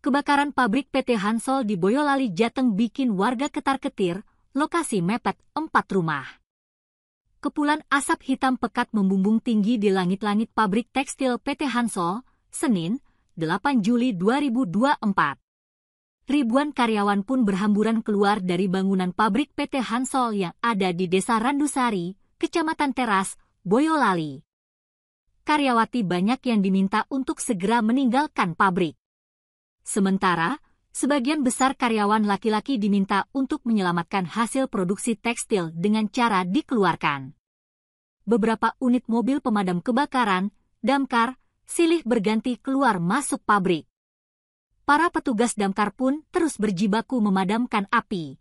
kebakaran pabrik PT Hansol di Boyolali Jateng bikin warga ketar-ketir, lokasi mepet empat rumah. Kepulan asap hitam pekat membumbung tinggi di langit-langit pabrik tekstil PT Hansol, Senin, 8 Juli 2024. Ribuan karyawan pun berhamburan keluar dari bangunan pabrik PT Hansol yang ada di Desa Randusari, Kecamatan Teras, Boyolali. Karyawati banyak yang diminta untuk segera meninggalkan pabrik. Sementara, sebagian besar karyawan laki-laki diminta untuk menyelamatkan hasil produksi tekstil dengan cara dikeluarkan. Beberapa unit mobil pemadam kebakaran, damkar, silih berganti keluar masuk pabrik. Para petugas damkar pun terus berjibaku memadamkan api.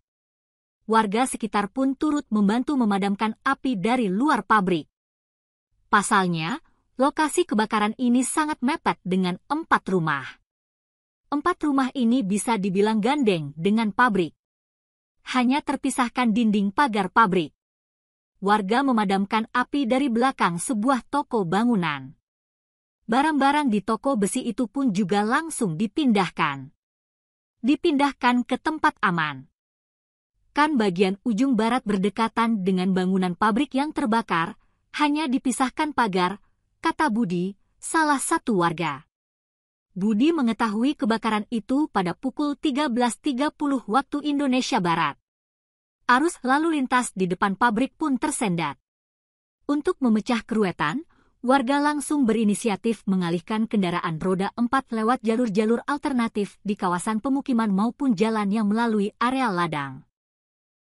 Warga sekitar pun turut membantu memadamkan api dari luar pabrik. Pasalnya, lokasi kebakaran ini sangat mepet dengan empat rumah empat rumah ini bisa dibilang gandeng dengan pabrik. Hanya terpisahkan dinding pagar pabrik. Warga memadamkan api dari belakang sebuah toko bangunan. Barang-barang di toko besi itu pun juga langsung dipindahkan. Dipindahkan ke tempat aman. Kan bagian ujung barat berdekatan dengan bangunan pabrik yang terbakar, hanya dipisahkan pagar, kata Budi, salah satu warga. Budi mengetahui kebakaran itu pada pukul 13.30 waktu Indonesia Barat. Arus lalu lintas di depan pabrik pun tersendat. Untuk memecah keruetan, warga langsung berinisiatif mengalihkan kendaraan roda 4 lewat jalur-jalur alternatif di kawasan pemukiman maupun jalan yang melalui area ladang.